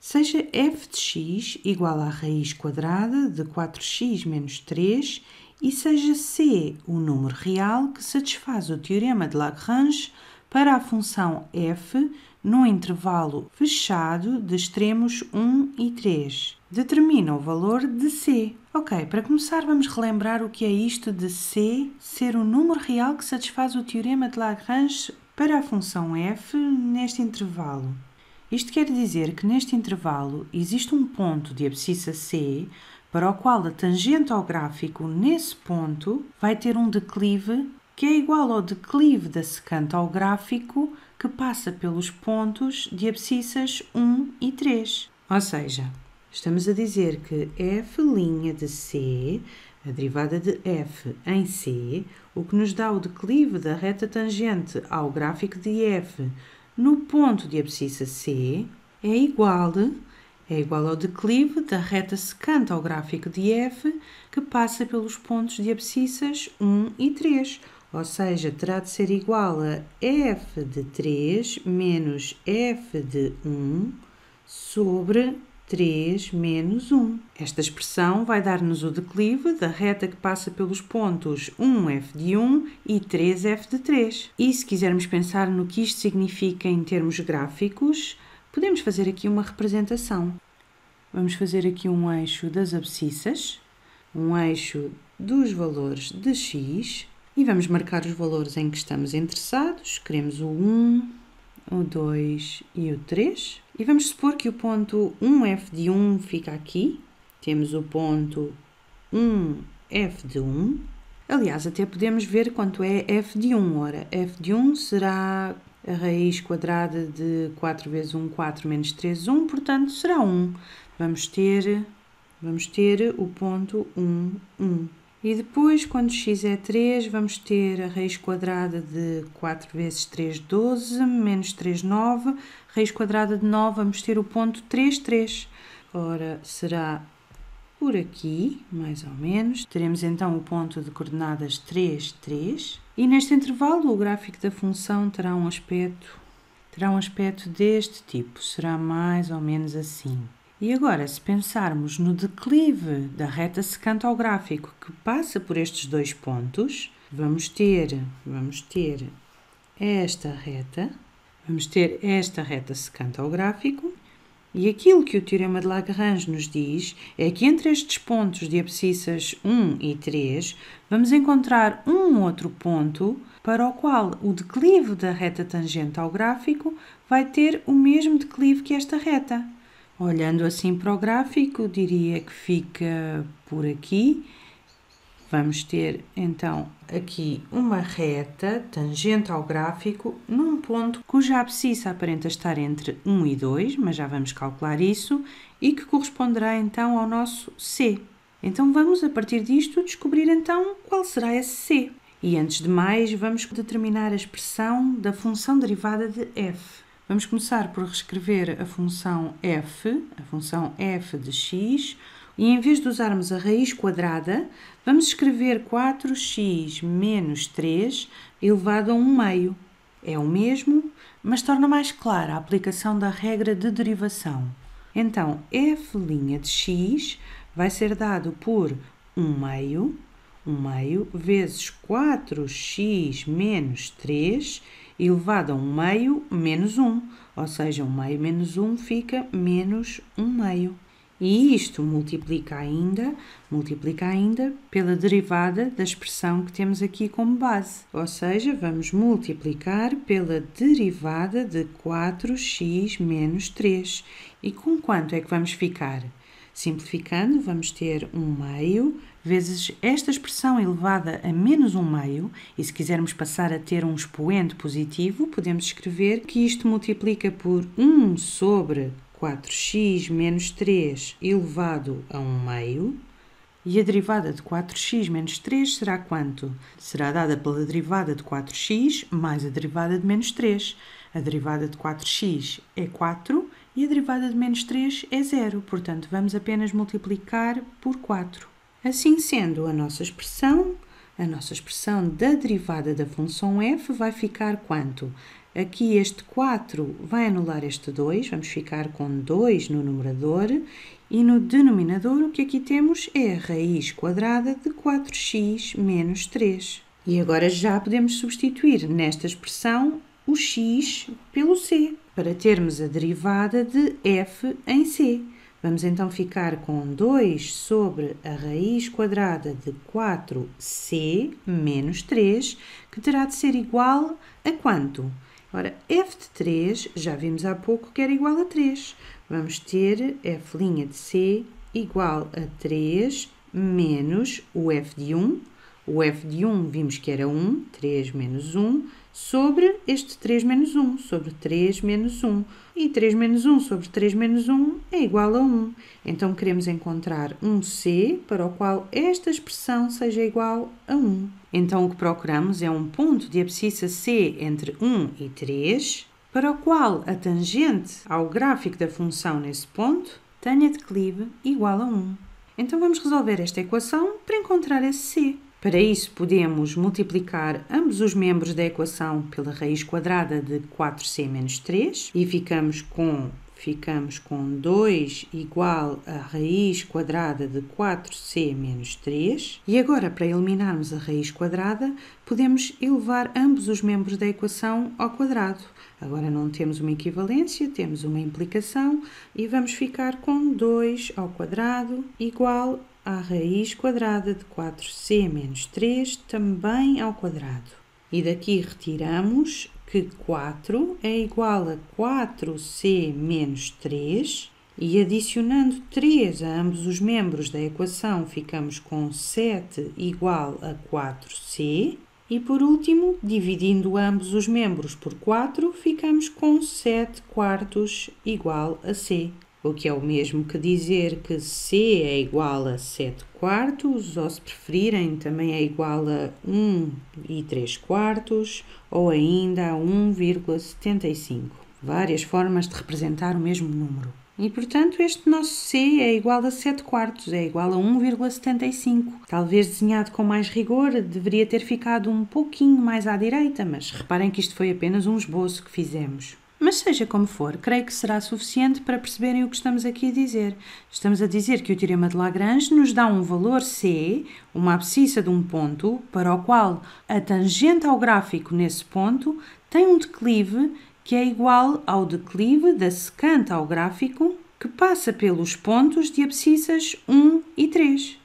seja f de x igual à raiz quadrada de 4x menos 3 e seja c o número real que satisfaz o teorema de Lagrange para a função f no intervalo fechado de extremos 1 e 3. Determina o valor de c. Ok, para começar vamos relembrar o que é isto de c ser o número real que satisfaz o teorema de Lagrange para a função f neste intervalo. Isto quer dizer que neste intervalo existe um ponto de abscissa C para o qual a tangente ao gráfico nesse ponto vai ter um declive que é igual ao declive da secante ao gráfico que passa pelos pontos de abscissas 1 e 3. Ou seja, estamos a dizer que f' de C, a derivada de f em C, o que nos dá o declive da reta tangente ao gráfico de f no ponto de abscissa C é igual, é igual ao declive da reta secante ao gráfico de F que passa pelos pontos de abscissas 1 e 3, ou seja, terá de ser igual a F de 3 menos F de 1 sobre 3 menos 1. Esta expressão vai dar-nos o declive da reta que passa pelos pontos 1f de 1 e 3f de 3. E se quisermos pensar no que isto significa em termos gráficos, podemos fazer aqui uma representação. Vamos fazer aqui um eixo das abscissas, um eixo dos valores de x e vamos marcar os valores em que estamos interessados. Queremos o 1, o 2 e o 3. E vamos supor que o ponto 1F de 1 fica aqui. Temos o ponto 1F de 1. Aliás, até podemos ver quanto é F de 1. Ora, F de 1 será a raiz quadrada de 4 vezes 1, 4 menos 3, 1. Portanto, será 1. Vamos ter, vamos ter o ponto 1, 1. E depois, quando x é 3, vamos ter a raiz quadrada de 4 vezes 3, 12, menos 3, 9. Raiz quadrada de 9, vamos ter o ponto 3, 3. Ora, será por aqui, mais ou menos. Teremos então o ponto de coordenadas 3, 3. E neste intervalo, o gráfico da função terá um aspecto, terá um aspecto deste tipo. Será mais ou menos assim. E agora, se pensarmos no declive da reta secante ao gráfico que passa por estes dois pontos, vamos ter, vamos ter esta reta, vamos ter esta reta secante ao gráfico, e aquilo que o Teorema de Lagrange nos diz é que entre estes pontos de abscissas 1 e 3, vamos encontrar um outro ponto para o qual o declive da reta tangente ao gráfico vai ter o mesmo declive que esta reta. Olhando assim para o gráfico, diria que fica por aqui. Vamos ter então aqui uma reta tangente ao gráfico num ponto cuja abscissa aparenta estar entre 1 e 2, mas já vamos calcular isso, e que corresponderá então ao nosso C. Então vamos a partir disto descobrir então qual será esse C. E antes de mais, vamos determinar a expressão da função derivada de f. Vamos começar por reescrever a função f, a função f de x, e em vez de usarmos a raiz quadrada, vamos escrever 4x menos 3 elevado a 1 meio. É o mesmo, mas torna mais clara a aplicação da regra de derivação. Então, f' de x vai ser dado por 1 meio, 1 meio vezes 4x menos 3 elevado a 1 meio menos 1, ou seja, 1 meio menos 1 fica menos 1 meio. E isto multiplica ainda, multiplica ainda pela derivada da expressão que temos aqui como base. Ou seja, vamos multiplicar pela derivada de 4x menos 3. E com quanto é que vamos ficar? Simplificando, vamos ter 1 meio vezes esta expressão elevada a menos um meio, e se quisermos passar a ter um expoente positivo, podemos escrever que isto multiplica por 1 sobre 4x menos 3 elevado a 1 meio, e a derivada de 4x menos 3 será quanto? Será dada pela derivada de 4x mais a derivada de menos 3. A derivada de 4x é 4 e a derivada de menos 3 é 0, portanto vamos apenas multiplicar por 4. Assim sendo, a nossa expressão, a nossa expressão da derivada da função f vai ficar quanto? Aqui este 4 vai anular este 2, vamos ficar com 2 no numerador e no denominador o que aqui temos é a raiz quadrada de 4x menos 3. E agora já podemos substituir nesta expressão o x pelo c, para termos a derivada de f em c. Vamos então ficar com 2 sobre a raiz quadrada de 4c menos 3, que terá de ser igual a quanto? Ora, f de 3, já vimos há pouco que era igual a 3. Vamos ter f' de c igual a 3 menos o f de 1, o f de 1 vimos que era 1, 3 menos 1, sobre este 3 menos 1, sobre 3 menos 1. E 3 menos 1 sobre 3 menos 1 é igual a 1. Então queremos encontrar um c para o qual esta expressão seja igual a 1. Então o que procuramos é um ponto de abscissa c entre 1 e 3, para o qual a tangente ao gráfico da função nesse ponto tenha declive igual a 1. Então vamos resolver esta equação para encontrar esse c. Para isso, podemos multiplicar ambos os membros da equação pela raiz quadrada de 4c menos 3 e ficamos com ficamos com 2 igual a raiz quadrada de 4c menos 3. E agora, para eliminarmos a raiz quadrada, podemos elevar ambos os membros da equação ao quadrado. Agora não temos uma equivalência, temos uma implicação e vamos ficar com 2 ao quadrado igual a raiz quadrada de 4c menos 3 também ao quadrado. E daqui retiramos que 4 é igual a 4c menos 3 e adicionando 3 a ambos os membros da equação ficamos com 7 igual a 4c e por último, dividindo ambos os membros por 4, ficamos com 7 quartos igual a c o que é o mesmo que dizer que C é igual a 7 quartos, ou se preferirem, também é igual a 1 e 3 quartos, ou ainda a 1,75. Várias formas de representar o mesmo número. E, portanto, este nosso C é igual a 7 quartos, é igual a 1,75. Talvez desenhado com mais rigor, deveria ter ficado um pouquinho mais à direita, mas reparem que isto foi apenas um esboço que fizemos. Mas seja como for, creio que será suficiente para perceberem o que estamos aqui a dizer. Estamos a dizer que o teorema de Lagrange nos dá um valor C, uma abscissa de um ponto, para o qual a tangente ao gráfico nesse ponto tem um declive que é igual ao declive da secante ao gráfico que passa pelos pontos de abscissas 1 e 3.